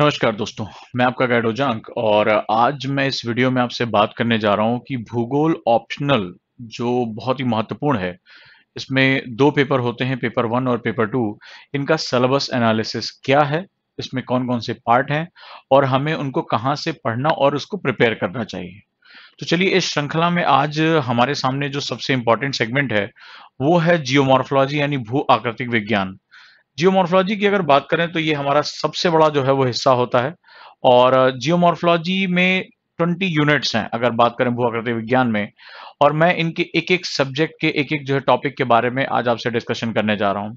नमस्कार दोस्तों मैं आपका गाइड ओजांक और आज मैं इस वीडियो में आपसे बात करने जा रहा हूं कि भूगोल ऑप्शनल जो बहुत ही महत्वपूर्ण है इसमें दो पेपर होते हैं पेपर वन और पेपर टू इनका सिलेबस एनालिसिस क्या है इसमें कौन कौन से पार्ट हैं और हमें उनको कहाँ से पढ़ना और उसको प्रिपेयर करना चाहिए तो चलिए इस श्रृंखला में आज हमारे सामने जो सबसे इंपॉर्टेंट सेगमेंट है वो है जियोमोर्फोलॉजी यानी भू आकृतिक विज्ञान जियोमॉर्फोलॉजी की अगर बात करें तो ये हमारा सबसे बड़ा जो है वो हिस्सा होता है और जियोमॉर्फोलॉजी में 20 यूनिट्स हैं अगर बात करें भूआकृति विज्ञान में और मैं इनके एक एक सब्जेक्ट के एक एक जो है टॉपिक के बारे में आज आपसे डिस्कशन करने जा रहा हूं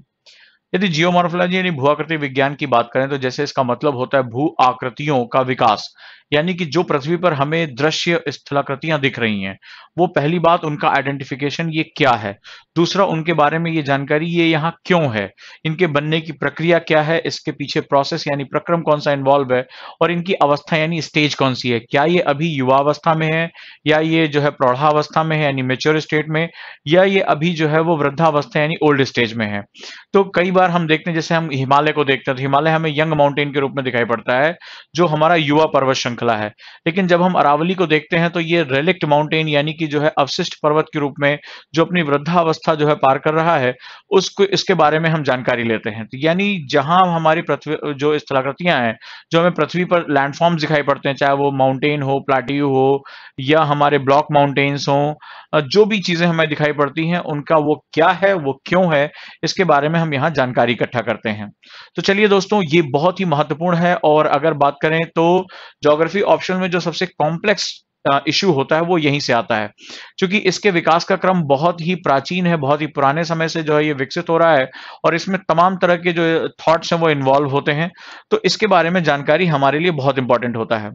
यदि जियोमॉर्फोलॉजी यानी भूआकृति विज्ञान की बात करें तो जैसे इसका मतलब होता है भू आकृतियों का विकास यानी कि जो पृथ्वी पर हमें दृश्य स्थलाकृतियां दिख रही हैं वो पहली बात उनका आइडेंटिफिकेशन ये क्या है दूसरा उनके बारे में ये जानकारी ये यहाँ क्यों है इनके बनने की प्रक्रिया क्या है इसके पीछे प्रोसेस यानी प्रक्रम कौन सा इन्वॉल्व है और इनकी अवस्था यानी स्टेज कौन सी है क्या ये अभी युवावस्था में है या ये जो है प्रौढ़ावस्था में है यानी मेच्योर स्टेट में या ये अभी जो है वो वृद्धावस्था यानी ओल्ड स्टेज में है तो कई बार हम देखते हैं जैसे हम हिमालय को देखते हैं तो हिमालय हमें यंग माउंटेन के रूप में दिखाई पड़ता है जो हमारा युवा पर्वत श्रृंखला है लेकिन जब हम अरावली को देखते हैं तो ये रेलिक्ट माउंटेन यानी कि जो है अवशिष्ट पर्वत के रूप में जो अपनी वृद्धावस्था जो है पार कर रहा है उसको इसके बारे में हम जानकारी लेते हैं तो यानी जहां हमारी पृथ्वी जो स्थलाकृतियां हैं जो हमें पृथ्वी पर लैंडफॉर्म दिखाई पड़ते हैं चाहे वो माउंटेन हो प्लाटीयू हो या हमारे ब्लॉक माउंटेन्स हो जो भी चीजें हमें दिखाई पड़ती हैं उनका वो क्या है वो क्यों है इसके बारे में हम यहाँ जानकारी इकट्ठा करते हैं तो चलिए दोस्तों ये बहुत ही महत्वपूर्ण है और अगर बात करें तो जोग्राफी ज्योग्राफी ऑप्शन में जो सबसे कॉम्प्लेक्स इश्यू uh, होता है वो यहीं से आता है क्योंकि इसके विकास का क्रम बहुत ही प्राचीन है बहुत ही पुराने समय से जो है ये विकसित हो रहा है और इसमें तमाम तरह के जो थॉट्स हैं वो इन्वॉल्व होते हैं तो इसके बारे में जानकारी हमारे लिए बहुत इंपॉर्टेंट होता है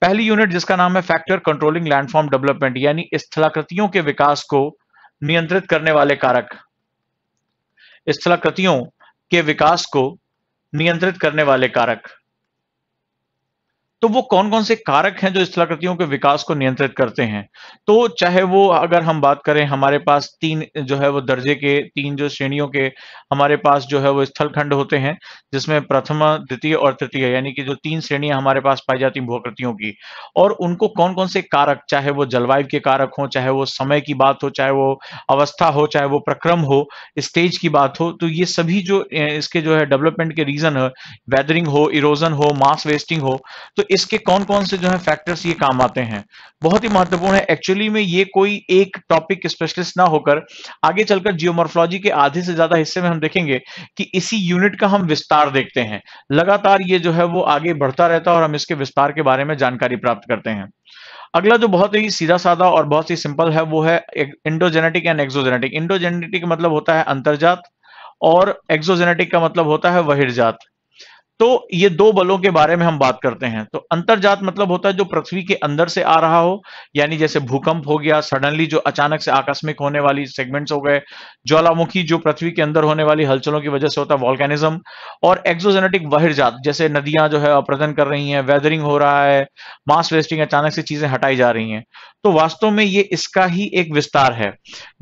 पहली यूनिट जिसका नाम है फैक्टर कंट्रोलिंग लैंडफॉर्म डेवलपमेंट यानी स्थलाकृतियों के विकास को नियंत्रित करने वाले कारक स्थलाकृतियों के विकास को नियंत्रित करने वाले कारक तो वो कौन कौन से कारक हैं जो स्थलाकृतियों के विकास को नियंत्रित करते हैं तो चाहे वो अगर हम बात करें हमारे पास तीन जो है वो दर्जे के तीन जो श्रेणियों के हमारे पास जो है वो स्थल खंड होते हैं जिसमें प्रथम द्वितीय और तृतीय यानी कि जो तीन श्रेणियां हमारे पास पाई जाती भूकृतियों की और उनको कौन कौन से कारक चाहे वो जलवायु के कारक हो चाहे वो समय की बात हो चाहे वो अवस्था हो चाहे वो प्रक्रम हो स्टेज की बात हो तो ये सभी जो इसके जो है डेवलपमेंट के रीजन है वेदरिंग हो इरोजन हो मास वेस्टिंग हो तो इसके कौन कौन से जो है फैक्टर्स ये काम आते हैं बहुत ही महत्वपूर्ण है एक्चुअली में ये कोई एक टॉपिक स्पेशलिस्ट ना होकर आगे चलकर जियोमोर्फोलॉजी के आधे से ज्यादा हिस्से में हम देखेंगे कि इसी यूनिट का हम विस्तार देखते हैं लगातार ये जो है वो आगे बढ़ता रहता है और हम इसके विस्तार के बारे में जानकारी प्राप्त करते हैं अगला जो बहुत ही सीधा साधा और बहुत ही सिंपल है वो है इंडोजेनेटिक एंड एक्सोजेनेटिक इंडोजेनेटिक मतलब होता है अंतर्जात और एक्सोजेनेटिक का मतलब होता है वहिर्जात तो ये दो बलों के बारे में हम बात करते हैं तो अंतर्जात मतलब होता है जो पृथ्वी के अंदर से आ रहा हो यानी जैसे भूकंप हो गया सडनली जो अचानक से आकस्मिक होने वाली सेगमेंट्स हो गए ज्वालामुखी जो पृथ्वी के अंदर होने वाली हलचलों की वजह से होता है वॉल्केनिज्म और एक्सोजेनेटिक बहिर्जात जैसे नदियां जो है अप्रदन कर रही है वेदरिंग हो रहा है मास वेस्टिंग अचानक से चीजें हटाई जा रही है तो वास्तव में ये इसका ही एक विस्तार है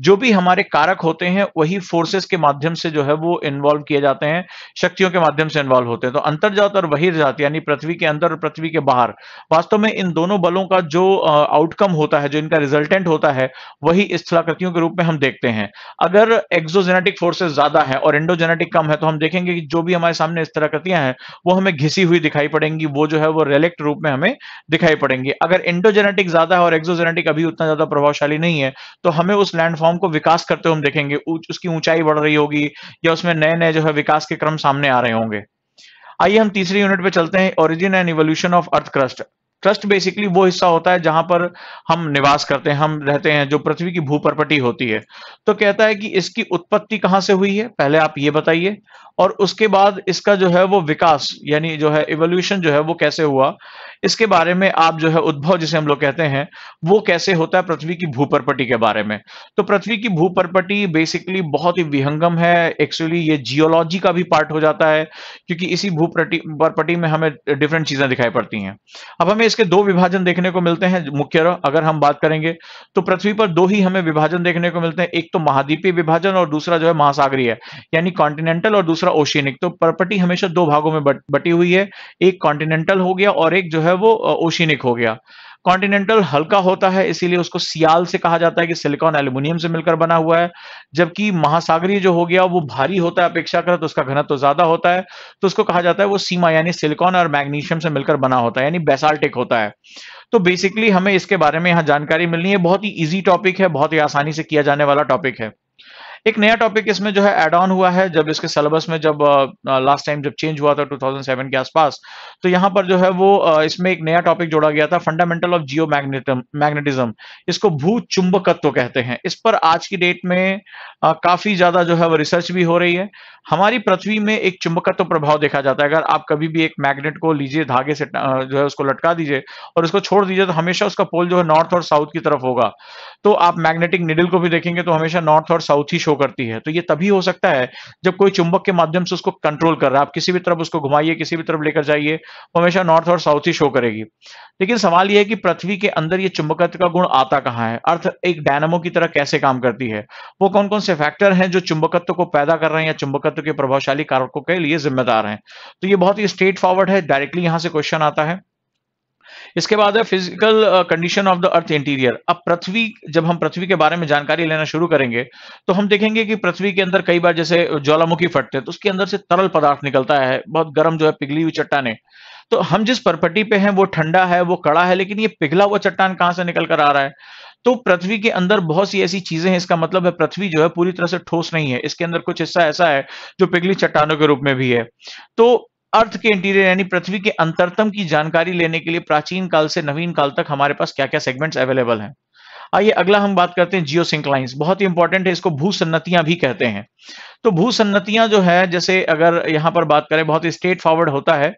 जो भी हमारे कारक होते हैं वही फोर्सेस के माध्यम से जो है वो इन्वॉल्व किए जाते हैं शक्तियों के माध्यम से इन्वॉल्व होते हैं तो अंतर्जात और बहिर्जात यानी पृथ्वी के अंदर और पृथ्वी के बाहर वास्तव में इन दोनों बलों का जो आउटकम होता है जो इनका रिजल्टेंट होता है वही स्थलाकृतियों के रूप में हम देखते हैं अगर एक्सोजेनेटिक फोर्सेस ज्यादा है और एंडोजेनेटिक कम है तो हम देखेंगे कि जो भी हमारे सामने स्थलाकृतियां हैं वो हमें घिसी हुई दिखाई पड़ेंगी वो जो है वो रेलेक्ट रूप में हमें दिखाई पड़ेंगी अगर इंडोजेनेटिक ज्यादा है और एक्सोजेनेटिक अभी उतना ज्यादा प्रभावशाली नहीं है तो हमें उस लैंडफॉर्म को विकास करते हुए हम देखेंगे उसकी ऊंचाई बढ़ रही होगी या उसमें नए नए जो है विकास के क्रम सामने आ रहे होंगे आइए हम तीसरी यूनिट पे चलते हैं origin and evolution of earth crust crust basically वो हिस्सा होता है जहां पर हम निवास करते हैं हम रहते हैं जो पृथ्वी की भूपरपटी होती है तो कहता है कि इसकी उत्पत्ति कहां से हुई है पहले आप ये बताइए और उसके बाद इसका जो है वो विकास यानी जो है इवोल्यूशन जो है वो कैसे हुआ इसके बारे में आप जो है उद्भव जिसे हम लोग कहते हैं वो कैसे होता है पृथ्वी की भूपरपटी के बारे में तो पृथ्वी की भूपरपटी बेसिकली बहुत ही विहंगम है एक्चुअली ये जियोलॉजी का भी पार्ट हो जाता है क्योंकि इसी भूपरपटी में हमें डिफरेंट चीजें दिखाई पड़ती हैं अब हमें इसके दो विभाजन देखने को मिलते हैं मुख्य अगर हम बात करेंगे तो पृथ्वी पर दो ही हमें विभाजन देखने को मिलते हैं एक तो महाद्वीपीय विभाजन और दूसरा जो है महासागरीय यानी कॉन्टिनेंटल और दूसरा ओशियनिक तो परपटी हमेशा दो भागों में बटी हुई है एक कॉन्टिनेंटल हो गया और एक जो है है वो ओशिनिक हो गया कॉन्टिनेंटल हल्का होता है इसीलिए उसको सियाल से कहा जाता है कि सिलिकॉन एल्यूमिनियम से मिलकर बना हुआ है जबकि महासागरीय जो हो गया वो भारी होता है अपेक्षाकृत तो उसका घनत्व तो ज्यादा होता है तो उसको कहा जाता है वो सीमा यानी सिलिकॉन और मैग्नीशियम से मिलकर बना होता है यानी बेसाल्टिक होता है तो बेसिकली हमें इसके बारे में यहां जानकारी मिलनी है बहुत ही ईजी टॉपिक है बहुत ही आसानी से किया जाने वाला टॉपिक है एक नया टॉपिक इसमें जो है एड ऑन हुआ है जब इसके सिलेबस में जब लास्ट टाइम जब चेंज हुआ था 2007 के आसपास तो यहाँ पर जो है वो इसमें एक नया टॉपिक जोड़ा गया था फंडामेंटल ऑफ जियो मैग्नेटिज्म इसको भू चुंबकत्व कहते हैं इस पर आज की डेट में काफी ज्यादा जो है वो रिसर्च भी हो रही है हमारी पृथ्वी में एक चुंबकत्व प्रभाव देखा जाता है अगर आप कभी भी एक मैग्नेट को लीजिए धागे से जो है उसको लटका दीजिए और उसको छोड़ दीजिए तो हमेशा उसका पोल जो है नॉर्थ और साउथ की तरफ होगा तो आप मैग्नेटिक निडिल को भी देखेंगे तो हमेशा नॉर्थ और साउथ ही शो करती है तो ये तभी हो सकता है जब कोई चुंबक के माध्यम से उसको कंट्रोल कर रहा है आप किसी भी तरफ उसको घुमाइए किसी भी तरफ लेकर जाइए हमेशा नॉर्थ और साउथ ही शो करेगी लेकिन सवाल यह है कि पृथ्वी के अंदर ये चुंबकत्व का गुण आता कहाँ है अर्थ एक डायनमो की तरह कैसे काम करती है वो कौन कौन से फैक्टर हैं जो चुंबकत्व को पैदा कर रहे हैं या चुंबकत्व के प्रभावशाली कारकों के लिए जिम्मेदार हैं तो ये बहुत ही स्ट्रेट फॉरवर्ड है डायरेक्टली यहां से क्वेश्चन आता है इसके बाद है physical condition of the earth interior अब पृथ्वी जब हम पृथ्वी के बारे में जानकारी लेना शुरू करेंगे तो हम देखेंगे कि पृथ्वी के अंदर कई बार जैसे ज्वालामुखी फटते हैं तो उसके अंदर से तरल पदार्थ निकलता है बहुत गर्म जो है पिघली हुई चट्टाने तो हम जिस परपटी पे हैं वो ठंडा है वो कड़ा है लेकिन ये पिघला हुआ चट्टान कहाँ से निकल कर आ रहा है तो पृथ्वी के अंदर बहुत सी ऐसी चीजें हैं इसका मतलब है पृथ्वी जो है पूरी तरह से ठोस नहीं है इसके अंदर कुछ हिस्सा ऐसा है जो पिघली चट्टानों के रूप में भी है तो अर्थ के इंटीरियर यानी पृथ्वी के अंतरतम की जानकारी लेने के लिए प्राचीन काल से नवीन काल तक हमारे पास क्या क्या सेगमेंट्स अवेलेबल हैं आइए अगला हम बात करते हैं जियो सिंक्लाइंस बहुत ही इंपॉर्टेंट है इसको भू सन्नतियां भी कहते हैं तो भू सन्नतियां जो है जैसे अगर यहां पर बात करें बहुत ही स्ट्रेट फॉरवर्ड होता है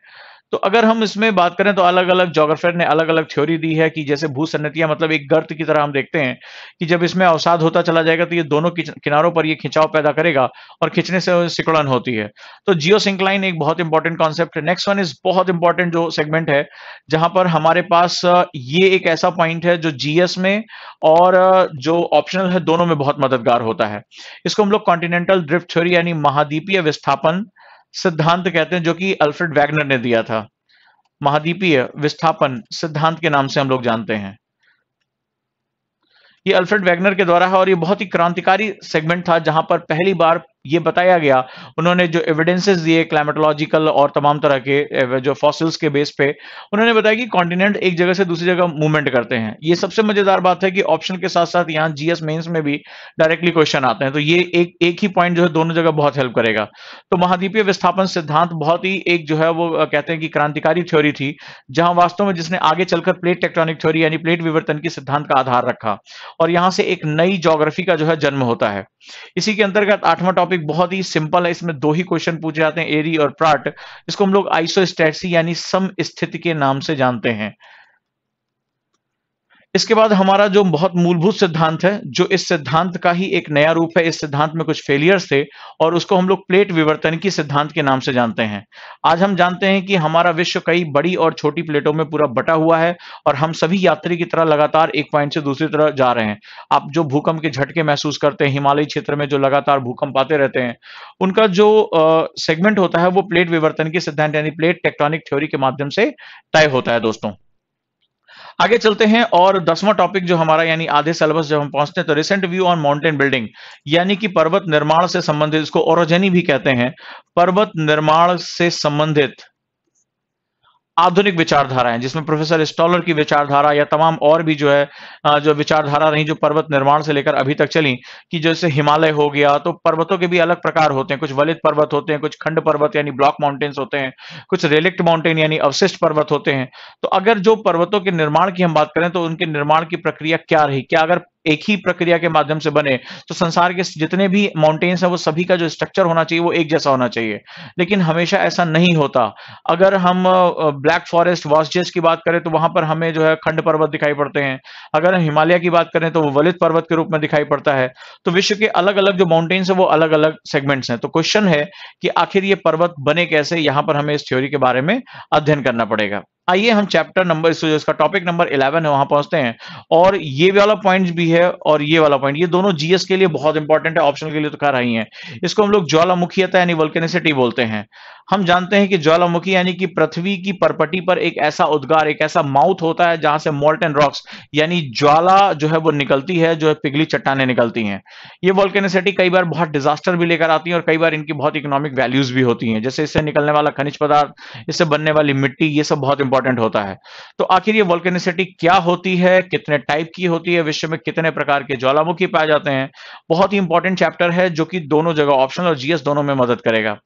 तो अगर हम इसमें बात करें तो अलग अलग जोग्राफर ने अलग अलग थ्योरी दी है कि जैसे भू सन्नतियां मतलब एक गर्त की तरह हम देखते हैं कि जब इसमें अवसाद होता चला जाएगा तो ये दोनों किनारों पर ये खिंचाव पैदा करेगा और खिंचने से सिकुड़न होती है तो जियो सिंकलाइन एक बहुत इंपॉर्टेंट कॉन्सेप्ट है नेक्स्ट वन इज बहुत इंपॉर्टेंट जो सेगमेंट है जहां पर हमारे पास ये एक ऐसा पॉइंट है जो जीएस में और जो ऑप्शनल है दोनों में बहुत मददगार होता है इसको हम लोग कॉन्टिनेंटल ड्रिफ्ट थ्योरी यानी महाद्वीपीय विस्थापन सिद्धांत कहते हैं जो कि अल्फ्रेड वैगनर ने दिया था महाद्वीपीय विस्थापन सिद्धांत के नाम से हम लोग जानते हैं ये अल्फ्रेड वैगनर के द्वारा है और ये बहुत ही क्रांतिकारी सेगमेंट था जहां पर पहली बार ये बताया गया उन्होंने जो एविडेंसेस दिए क्लाइमेटोलॉजिकल और तमाम तरह के जो फॉसिल्स के बेस पे उन्होंने बताया कि कॉन्टिनेंट एक जगह से दूसरी जगह मूवमेंट करते हैं ये सबसे मजेदार बात है कि ऑप्शन के साथ साथ यहाँ जीएस मेन्स में भी डायरेक्टली क्वेश्चन आते हैं तो ये एक एक ही पॉइंट जो है दोनों जगह बहुत हेल्प करेगा तो महाद्वीपीय विस्थापन सिद्धांत बहुत ही एक जो है वो कहते हैं कि क्रांतिकारी थ्योरी थी जहां वास्तव में जिसने आगे चलकर प्लेट टेक्ट्रॉनिक थ्योरी यानी प्लेट विवर्तन की सिद्धांत का आधार रखा और यहां से एक नई जोग्राफी का जो है जन्म होता है इसी के अंतर्गत आठवां टॉपिक टॉपिक बहुत ही सिंपल है इसमें दो ही क्वेश्चन पूछे जाते हैं एरी और प्राट इसको हम लोग आइसोस्टैसी यानी सम स्थिति के नाम से जानते हैं इसके बाद हमारा जो बहुत मूलभूत सिद्धांत है जो इस सिद्धांत का ही एक नया रूप है इस सिद्धांत में कुछ फेलियर्स थे और उसको हम लोग प्लेट विवर्तन की सिद्धांत के नाम से जानते हैं आज हम जानते हैं कि हमारा विश्व कई बड़ी और छोटी प्लेटों में पूरा बटा हुआ है और हम सभी यात्री की तरह लगातार एक पॉइंट से दूसरी तरह जा रहे हैं आप जो भूकंप के झटके महसूस करते हैं हिमालयी क्षेत्र में जो लगातार भूकंप आते रहते हैं उनका जो सेगमेंट होता है वो प्लेट विवर्तन के सिद्धांत यानी प्लेट टेक्ट्रॉनिक थ्योरी के माध्यम से तय होता है दोस्तों आगे चलते हैं और दसवां टॉपिक जो हमारा यानी आधे सिलेबस जब हम पहुंचते हैं तो recent view on mountain building यानी कि पर्वत निर्माण से संबंधित इसको ओरोजेनी भी कहते हैं पर्वत निर्माण से संबंधित आधुनिक है जिसमें प्रोफेसर स्टॉलर की विचारधारा या तमाम और भी जो है जो विचारधारा रही जो पर्वत निर्माण से लेकर अभी तक चली कि जैसे हिमालय हो गया तो पर्वतों के भी अलग प्रकार होते हैं कुछ वलित पर्वत होते हैं कुछ खंड पर्वत यानी ब्लॉक माउंटेन्स होते हैं कुछ रेलिक्ट माउंटेन यानी अवशिष्ट पर्वत होते हैं तो अगर जो पर्वतों के निर्माण की हम बात करें तो उनके निर्माण की प्रक्रिया क्या रही क्या अगर एक ही प्रक्रिया के माध्यम से बने तो संसार के जितने भी माउंटेन्स हैं वो सभी का जो स्ट्रक्चर होना चाहिए वो एक जैसा होना चाहिए लेकिन हमेशा ऐसा नहीं होता अगर हम ब्लैक फॉरेस्ट वॉसजेस की बात करें तो वहां पर हमें जो है खंड पर्वत दिखाई पड़ते हैं अगर हम हिमालय की बात करें तो वो वलित पर्वत के रूप में दिखाई पड़ता है तो विश्व के अलग अलग जो माउंटेन्स है वो अलग अलग सेगमेंट्स हैं तो क्वेश्चन है कि आखिर ये पर्वत बने कैसे यहां पर हमें इस थ्योरी के बारे में अध्ययन करना पड़ेगा आइए हम चैप्टर नंबर इसका टॉपिक नंबर इलेवन है वहां पहुंचते हैं और ये वाला पॉइंट भी है और ये वाला पॉइंट ये दोनों जीएस के लिए बहुत इंपॉर्टेंट है ऑप्शन के लिए तो कह रही है इसको हम लोग ज्वालामुखीयता यानी वल्केनिसिटी बोलते हैं हम जानते हैं कि ज्वालामुखी यानी कि पृथ्वी की परपटी पर एक ऐसा उद्गार एक ऐसा माउथ होता है जहां से मोल्टन रॉक्स यानी ज्वाला जो है वो निकलती है जो है पिघली चट्टाने निकलती हैं ये वॉल्केनिसिटी कई बार बहुत डिजास्टर भी लेकर आती है और कई बार इनकी बहुत इकोनॉमिक वैल्यूज भी होती हैं जैसे इससे निकलने वाला खनिज पदार्थ इससे बनने वाली मिट्टी ये सब बहुत इंपॉर्टेंट होता है तो आखिर ये वॉल्केनिसिटी क्या होती है कितने टाइप की होती है विश्व में कितने प्रकार के ज्वालामुखी पाए जाते हैं बहुत ही इंपॉर्टेंट चैप्टर है जो कि दोनों जगह ऑप्शन और जीएस दोनों में मदद करेगा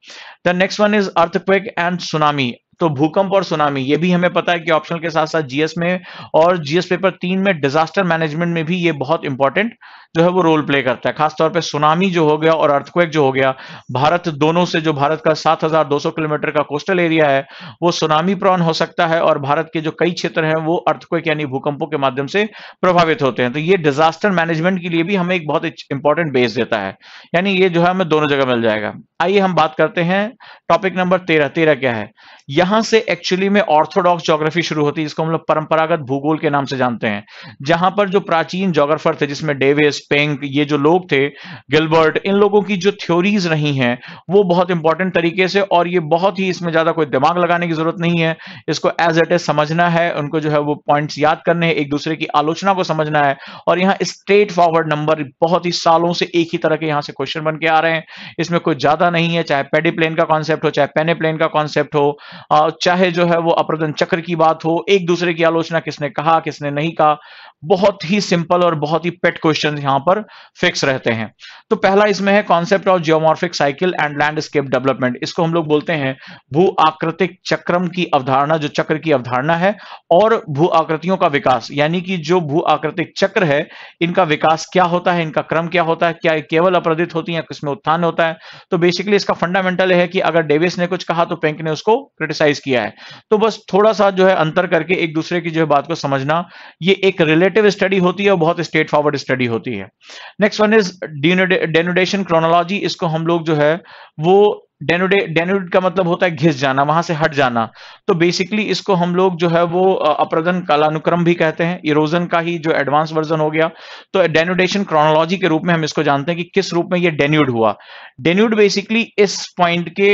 the next one is earthquake and tsunami तो भूकंप और सुनामी ये भी हमें पता है कि ऑप्शनल के साथ साथ जीएस में और जीएस पेपर तीन में डिजास्टर मैनेजमेंट में भी ये बहुत इंपॉर्टेंट जो है वो रोल प्ले करता है खासतौर पे सुनामी जो हो गया और अर्थक्वेक जो हो गया भारत दोनों से जो भारत का 7,200 किलोमीटर का कोस्टल एरिया है वो सुनामी प्रॉन हो सकता है और भारत के जो कई क्षेत्र हैं वो अर्थक्वेक यानी भूकंपों के माध्यम से प्रभावित होते हैं तो ये डिजास्टर मैनेजमेंट के लिए भी हमें एक बहुत इंपॉर्टेंट बेस देता है यानी ये जो है हमें दोनों जगह मिल जाएगा आइए हम बात करते हैं टॉपिक नंबर तेरह तेरह क्या है यहां यहां से एक्चुअली में ऑर्थोडॉक्स ज्योग्राफी शुरू होती है जिसको हम लोग परंपरागत भूगोल के नाम से जानते हैं जहां पर जो प्राचीन ज्योग्राफर थे जिसमें डेविस पेंक ये जो लोग थे गिलबर्ट इन लोगों की जो थ्योरीज रही हैं वो बहुत इंपॉर्टेंट तरीके से और ये बहुत ही इसमें ज्यादा कोई दिमाग लगाने की जरूरत नहीं है इसको एज एट एज समझना है उनको जो है वो पॉइंट्स याद करने हैं एक दूसरे की आलोचना को समझना है और यहाँ स्ट्रेट फॉरवर्ड नंबर बहुत ही सालों से एक ही तरह के यहाँ से क्वेश्चन बन के आ रहे हैं इसमें कोई ज्यादा नहीं है चाहे पेडी प्लेन का कॉन्सेप्ट हो चाहे पेने प्लेन का कॉन्सेप्ट हो चाहे जो है वो अपरदन चक्र की बात हो एक दूसरे की आलोचना किसने कहा किसने नहीं कहा बहुत ही सिंपल और बहुत ही पेट क्वेश्चन यहां पर फिक्स रहते हैं तो पहला इसमें है concept of geomorphic cycle and landscape development इसको हम लोग बोलते हैं भू आकृतिक चक्रम की अवधारणा जो चक्र की अवधारणा है और भू आकृतियों का विकास यानी कि जो भू आकृतिक चक्र है इनका विकास क्या होता है इनका क्रम क्या होता है क्या केवल अपराधित होती है किसमें उत्थान होता है तो बेसिकली इसका फंडामेंटल है कि अगर डेविस ने कुछ कहा तो पेंक ने उसको क्रिटिसाइज किया है तो बस थोड़ा सा जो है अंतर करके एक दूसरे की जो है बात को समझना ये एक रिलेट रिलेटिव स्टडी होती है और बहुत स्टेट फॉरवर्ड स्टडी होती है next one is denudation chronology इसको हम लोग जो है वो डेनोडे डेनोड का मतलब होता है घिस जाना वहां से हट जाना तो बेसिकली इसको हम लोग जो है वो अप्रदन कालानुक्रम भी कहते हैं इरोजन का ही जो एडवांस वर्जन हो गया तो डेनोडेशन क्रोनोलॉजी के रूप में हम इसको जानते हैं कि किस रूप में ये डेन्यूड हुआ डेन्यूड बेसिकली इस पॉइंट के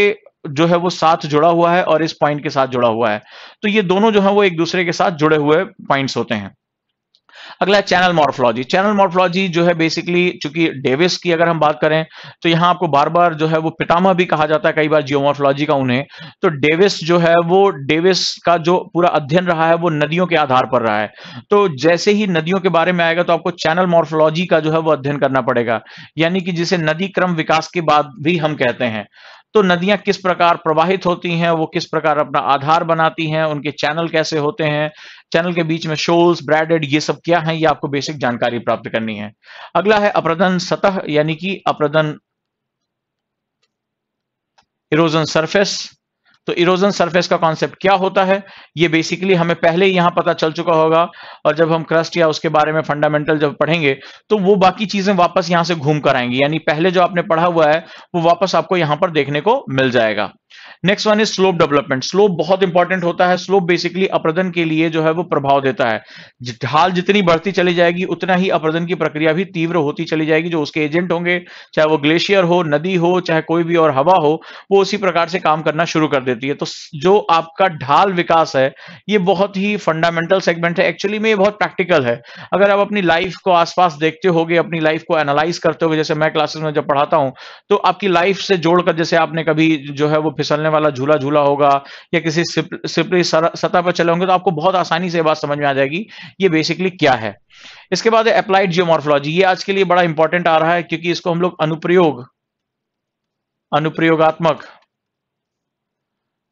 जो है वो साथ जुड़ा हुआ है और इस पॉइंट के साथ जुड़ा हुआ है तो ये दोनों जो है वो एक दूसरे के साथ जुड़े हुए पॉइंट्स होते हैं अगला चैनल मॉर्फोलॉजी चैनल मॉर्फोलॉजी जो है बेसिकली चूंकि डेविस की अगर हम बात करें तो यहां आपको बार बार जो है वो पितामह भी कहा जाता है कई बार जियोमॉर्फोलॉजी का उन्हें तो डेविस जो है वो डेविस का जो पूरा अध्ययन रहा है वो नदियों के आधार पर रहा है तो जैसे ही नदियों के बारे में आएगा तो आपको चैनल मॉर्फोलॉजी का जो है वो अध्ययन करना पड़ेगा यानी कि जिसे नदी क्रम विकास के बाद भी हम कहते हैं तो नदियां किस प्रकार प्रवाहित होती हैं वो किस प्रकार अपना आधार बनाती हैं उनके चैनल कैसे होते हैं चैनल के बीच में शोल्स ब्रैडेड ये सब क्या है ये आपको बेसिक जानकारी प्राप्त करनी है अगला है अप्रदन सतह यानी कि अप्रदन इरोजन सरफेस तो इरोजन सरफेस का कॉन्सेप्ट क्या होता है ये बेसिकली हमें पहले ही यहां पता चल चुका होगा और जब हम क्रस्ट या उसके बारे में फंडामेंटल जब पढ़ेंगे तो वो बाकी चीजें वापस यहां से घूम कर आएंगी यानी पहले जो आपने पढ़ा हुआ है वो वापस आपको यहां पर देखने को मिल जाएगा next one is slope development slope बहुत इंपॉर्टेंट होता है स्लोप बेसिकली अप्रदन के लिए जो है वो प्रभाव देता है ढाल जितनी बढ़ती चली जाएगी उतना ही अप्रदन की प्रक्रिया भी तीव्र होती चली जाएगी जो उसके एजेंट होंगे चाहे वो ग्लेशियर हो नदी हो चाहे कोई भी और हवा हो वो उसी प्रकार से काम करना शुरू कर देती है तो जो आपका ढाल विकास है ये बहुत ही फंडामेंटल सेगमेंट है एक्चुअली में ये बहुत प्रैक्टिकल है अगर आप अपनी लाइफ को आसपास देखते हो अपनी लाइफ को एनालाइज करते हो जैसे मैं क्लासेस में जब पढ़ाता हूं तो आपकी लाइफ से जोड़कर जैसे आपने कभी जो है वो फिसलने चलने वाला झूला झूला होगा या किसी सिपली सतह पर चले होंगे तो आपको बहुत आसानी से बात समझ में आ जाएगी ये बेसिकली क्या है इसके बाद अप्लाइड जियोमोर्फोलॉजी ये आज के लिए बड़ा इंपॉर्टेंट आ रहा है क्योंकि इसको हम लोग अनुप्रयोग अनुप्रयोगात्मक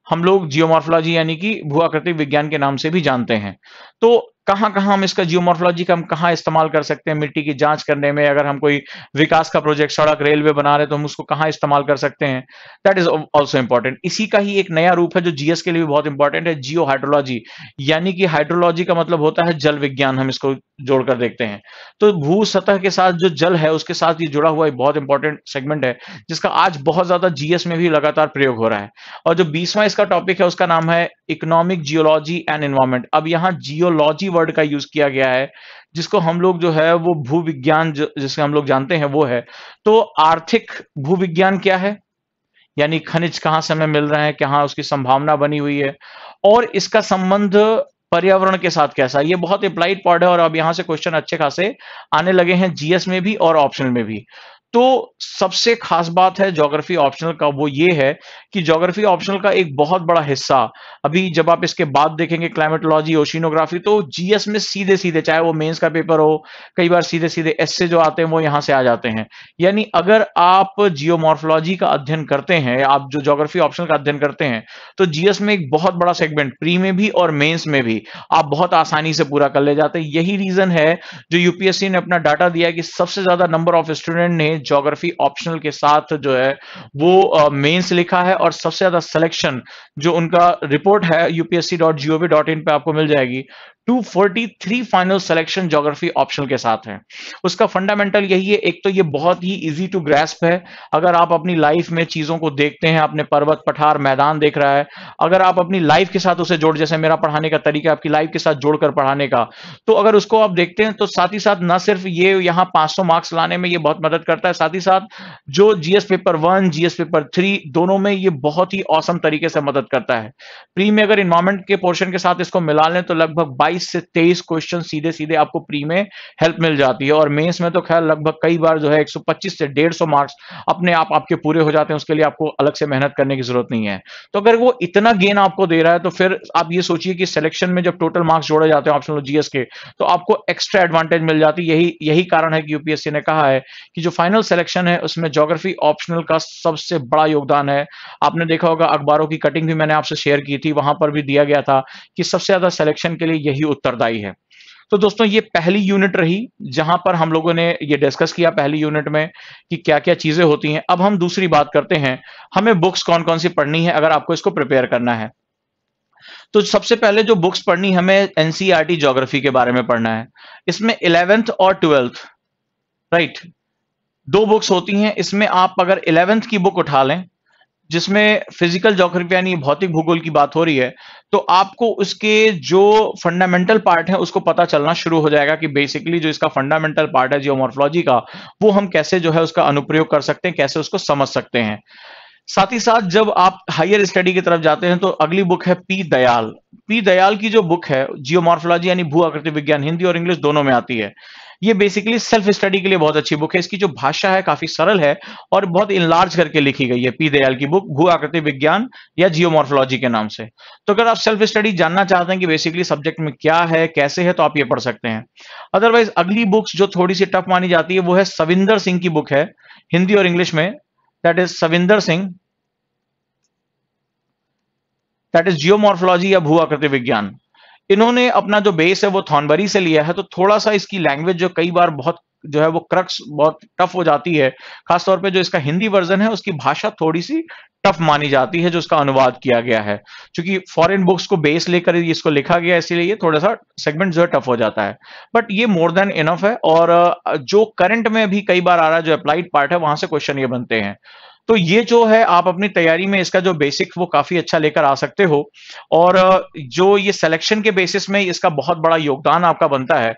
हम लोग जियोमोर्फोलॉजी यानी कि भूआकृतिक विज्ञान के नाम से भी जानते हैं तो कहाँ कहाँ हम इसका जियोमोर्फोलॉजी का हम कहाँ इस्तेमाल कर सकते हैं मिट्टी की जांच करने में अगर हम कोई विकास का प्रोजेक्ट सड़क रेलवे बना रहे तो हम उसको कहाँ इस्तेमाल कर सकते हैं दैट इज ऑल्सो इंपॉर्टेंट इसी का ही एक नया रूप है जो जीएस के लिए भी बहुत इंपॉर्टेंट है जियो हाइड्रोलॉजी यानी कि हाइड्रोलॉजी का मतलब होता है जल विज्ञान हम इसको जोड़कर देखते हैं तो भू सतह के साथ जो जल है उसके साथ ये जुड़ा हुआ एक बहुत इंपॉर्टेंट सेगमेंट है जिसका आज बहुत ज्यादा जीएस में भी लगातार प्रयोग हो रहा है और जो बीसवा इसका टॉपिक है उसका नाम है इकोनॉमिक जियोलॉजी एंड एनवायरमेंट अब यहाँ जियोलॉजी वर्ड का यूज किया गया है जिसको हम लोग जो है वो भू विज्ञान जिसके हम लोग जानते हैं वो है तो आर्थिक भू विज्ञान क्या है यानी खनिज कहां से हमें मिल रहे हैं कहां उसकी संभावना बनी हुई है और इसका संबंध पर्यावरण के साथ कैसा ये बहुत अप्लाइड पार्ट है और अब यहां से क्वेश्चन अच्छे खासे आने लगे हैं जीएस में भी और ऑप्शनल में भी तो सबसे खास बात है ज्योग्राफी ऑप्शनल का वो ये है कि जोग्राफी ऑप्शनल का एक बहुत बड़ा हिस्सा अभी जब आप इसके बाद देखेंगे क्लाइमेटोलॉजी ओशिनोग्राफी तो जीएस में सीधे सीधे चाहे वो मेंस का पेपर हो कई बार सीधे सीधे एस जो आते हैं वो यहां से आ जाते हैं यानी अगर आप जियोमॉर्फोलॉजी का अध्ययन करते हैं आप जो जोग्राफी ऑप्शनल का अध्ययन करते हैं तो जीएस में एक बहुत बड़ा सेगमेंट प्री में भी और मेन्स में भी आप बहुत आसानी से पूरा कर ले जाते हैं यही रीजन है जो यूपीएससी ने अपना डाटा दिया कि सबसे ज्यादा नंबर ऑफ स्टूडेंट ने ज्योग्राफी ऑप्शनल के साथ जो है वो मेंस लिखा है और सबसे ज्यादा सिलेक्शन जो उनका रिपोर्ट है यूपीएससी डॉट डॉट पे आपको मिल जाएगी 243 फाइनल सिलेक्शन ज्योग्राफी ऑप्शन के साथ है उसका फंडामेंटल यही है एक तो ये बहुत ही इजी टू ग्रेस्प है अगर आप अपनी लाइफ में चीजों को देखते हैं अपने पर्वत पठार मैदान देख रहा है अगर आप अपनी लाइफ के साथ उसे जोड़ जैसे मेरा पढ़ाने का तरीका आपकी लाइफ के साथ जोड़कर पढ़ाने का तो अगर उसको आप देखते हैं तो साथ ही साथ ना सिर्फ ये यहाँ पांच मार्क्स लाने में ये बहुत मदद करता है साथ ही साथ जो GS paper one GS paper three दोनों में ये बहुत ही औसम तरीके से मदद करता है प्री में अगर इन्वायरमेंट के पोर्शन के साथ इसको मिला लें तो लगभग बाईस 22 से 23 क्वेश्चन सीधे सीधे आपको प्री में हेल्प मिल जाती है और मेंस में तो खैर लगभग कई बार जो है 125 से 150 मार्क्स अपने आप आपके पूरे हो जाते हैं उसके लिए आपको अलग से मेहनत करने की जरूरत नहीं है तो अगर वो इतना गेन आपको दे रहा है तो फिर आप ये सोचिए कि सिलेक्शन में जब टोटल मार्क्स जोड़े जाते हैं ऑप्शनल जीएस के तो आपको एक्स्ट्रा एडवांटेज मिल जाती यही यही कारण है कि यूपीएससी ने कहा है कि जो फाइनल सिलेक्शन है उसमें जोग्राफी ऑप्शनल का सबसे बड़ा योगदान है आपने देखा होगा अखबारों की कटिंग भी मैंने आपसे शेयर की थी वहां पर भी दिया गया था कि सबसे ज्यादा सिलेक्शन के लिए यही ही उत्तरदायी है तो दोस्तों ये पहली यूनिट रही जहां पर हम लोगों ने ये डिस्कस किया पहली यूनिट में कि क्या क्या चीजें होती हैं अब हम दूसरी बात करते हैं हमें बुक्स कौन कौन सी पढ़नी है अगर आपको इसको प्रिपेयर करना है तो सबसे पहले जो बुक्स पढ़नी हमें एनसीईआरटी ज्योग्राफी e के बारे में पढ़ना है इसमें इलेवेंथ और ट्वेल्थ राइट दो बुक्स होती हैं इसमें आप अगर इलेवेंथ की बुक उठा लें जिसमें फिजिकल जोग्राफी यानी भौतिक भूगोल की बात हो रही है तो आपको उसके जो फंडामेंटल पार्ट है उसको पता चलना शुरू हो जाएगा कि बेसिकली जो इसका फंडामेंटल पार्ट है जियोमोर्फोलॉजी का वो हम कैसे जो है उसका अनुप्रयोग कर सकते हैं कैसे उसको समझ सकते हैं साथ ही साथ जब आप हायर स्टडी की तरफ जाते हैं तो अगली बुक है पी दयाल पी दयाल की जो बुक है जियोमॉर्फोलॉजी यानी भू आकृति विज्ञान हिंदी और इंग्लिश दोनों में आती है ये बेसिकली सेल्फ स्टडी के लिए बहुत अच्छी बुक है इसकी जो भाषा है काफी सरल है और बहुत इनलार्ज करके लिखी गई है पी दयाल की बुक भू आकृति विज्ञान या जियोमॉर्फोलॉजी के नाम से तो अगर आप सेल्फ स्टडी जानना चाहते हैं कि बेसिकली सब्जेक्ट में क्या है कैसे है तो आप ये पढ़ सकते हैं अदरवाइज अगली बुक्स जो थोड़ी सी टफ मानी जाती है वो है सविंदर सिंह की बुक है हिंदी और इंग्लिश में that is Savinder Singh that is geomorphology या आकृति विज्ञान इन्होंने अपना जो बेस है वो थॉनबरी से लिया है तो थोड़ा सा इसकी लैंग्वेज जो कई बार बहुत जो है वो क्रक्स बहुत टफ हो जाती है खासतौर पे जो इसका हिंदी वर्जन है उसकी भाषा थोड़ी सी टफ मानी जाती है जो उसका अनुवाद किया गया है क्योंकि फॉरेन बुक्स को बेस लेकर इसको लिखा गया इसीलिए ये थोड़ा सा सेगमेंट जो है टफ हो जाता है बट ये मोर देन इनफ है और जो करंट में भी कई बार आ रहा है जो अप्लाइड पार्ट है वहां से क्वेश्चन ये बनते हैं तो ये जो है आप अपनी तैयारी में इसका जो बेसिक वो काफी अच्छा लेकर आ सकते हो और जो ये सिलेक्शन के बेसिस में इसका बहुत बड़ा योगदान आपका बनता है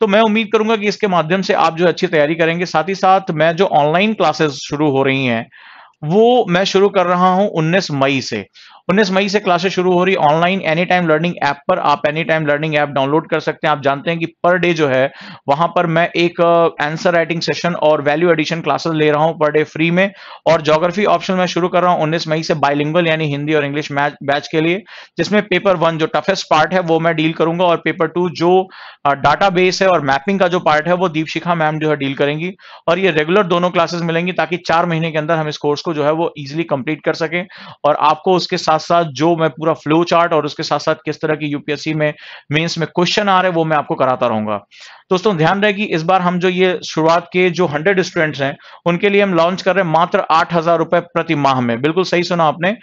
तो मैं उम्मीद करूंगा कि इसके माध्यम से आप जो अच्छी तैयारी करेंगे साथ ही साथ मैं जो ऑनलाइन क्लासेस शुरू हो रही हैं वो मैं शुरू कर रहा हूं 19 मई से उन्नीस मई से क्लासेस शुरू हो रही online any time learning app पर आप any time learning app download कर सकते हैं आप जानते हैं कि पर डे जो है वहां पर मैं एक आंसर राइटिंग सेशन और वैल्यू एडिशन क्लासेस ले रहा हूं पर डे फ्री में और जोग्राफी ऑप्शन मैं शुरू कर रहा हूं उन्नीस मई से बाइलिंगल यानी हिंदी और इंग्लिश बैच के लिए जिसमें पेपर वन जो टफेस्ट पार्ट है वो मैं डील करूंगा और पेपर टू जो डाटा बेस है और मैपिंग का जो पार्ट है वो दीपशिखा मैम जो है डील करेंगी और ये रेगुलर दोनों क्लासेस मिलेंगी ताकि चार महीने के अंदर हम इस कोर्स को जो है वो इजिली कंप्लीट कर सके और आपको उसके साथ साथ साथ जो मैं पूरा फ्लो चार्ट और उसके साथ साथ किस तरह की यूपीएससी में मेंस में क्वेश्चन आ रहे हैं वो मैं आपको कराता रहूंगा दोस्तों ध्यान रहे कि इस बार हम जो ये शुरुआत के जो हंड्रेड स्टूडेंट्स हैं उनके लिए हम लॉन्च कर रहे हैं मात्र आठ रुपए प्रति माह में बिल्कुल सही सुना आपने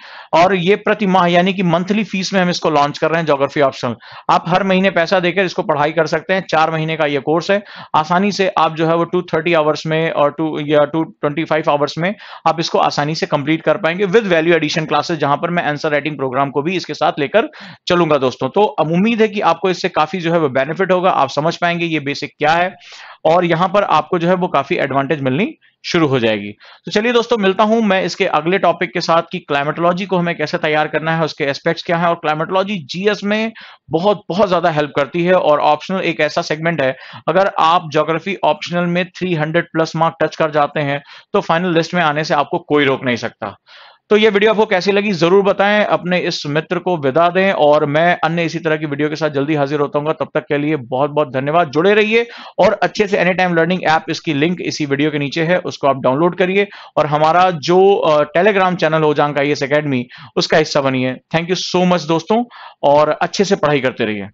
और ये प्रति माह यानी कि मंथली फीस में हम इसको लॉन्च कर रहे हैं जोग्राफी ऑप्शनल आप हर महीने पैसा देकर इसको पढ़ाई कर सकते हैं चार महीने का यह कोर्स है आसानी से आप जो है वो टू आवर्स में और टू या टू आवर्स में आप इसको आसानी से कंप्लीट कर पाएंगे विद वैल्यू एडिशन क्लासेस जहां पर मैं आंसर राइटिंग प्रोग्राम को भी इसके साथ लेकर चलूंगा दोस्तों तो अब उम्मीद है कि आपको इससे काफी जो है वो बेनिफिट होगा आप समझ पाएंगे ये बेसिक क्या है और यहां पर आपको जो है वो काफी एडवांटेज मिलनी शुरू हो जाएगी तो चलिए दोस्तों मिलता हूं मैं इसके अगले टॉपिक के साथ कि क्लाइमेटोलॉजी को हमें कैसे तैयार करना है उसके एस्पेक्ट्स क्या है और क्लाइमेटोलॉजी जीएस में बहुत बहुत ज्यादा हेल्प करती है और ऑप्शनल एक ऐसा सेगमेंट है अगर आप ज्योग्राफी ऑप्शनल में 300 प्लस मार्क टच कर जाते हैं तो फाइनल लिस्ट में आने से आपको कोई रोक नहीं सकता तो ये वीडियो आपको कैसी लगी जरूर बताएं अपने इस मित्र को विदा दें और मैं अन्य इसी तरह की वीडियो के साथ जल्दी हाजिर होता हूँ तब तक के लिए बहुत बहुत धन्यवाद जुड़े रहिए और अच्छे से एनी टाइम लर्निंग ऐप इसकी लिंक इसी वीडियो के नीचे है उसको आप डाउनलोड करिए और हमारा जो टेलीग्राम चैनल हो जाएगा आई अकेडमी उसका हिस्सा बनिए थैंक यू सो मच दोस्तों और अच्छे से पढ़ाई करते रहिए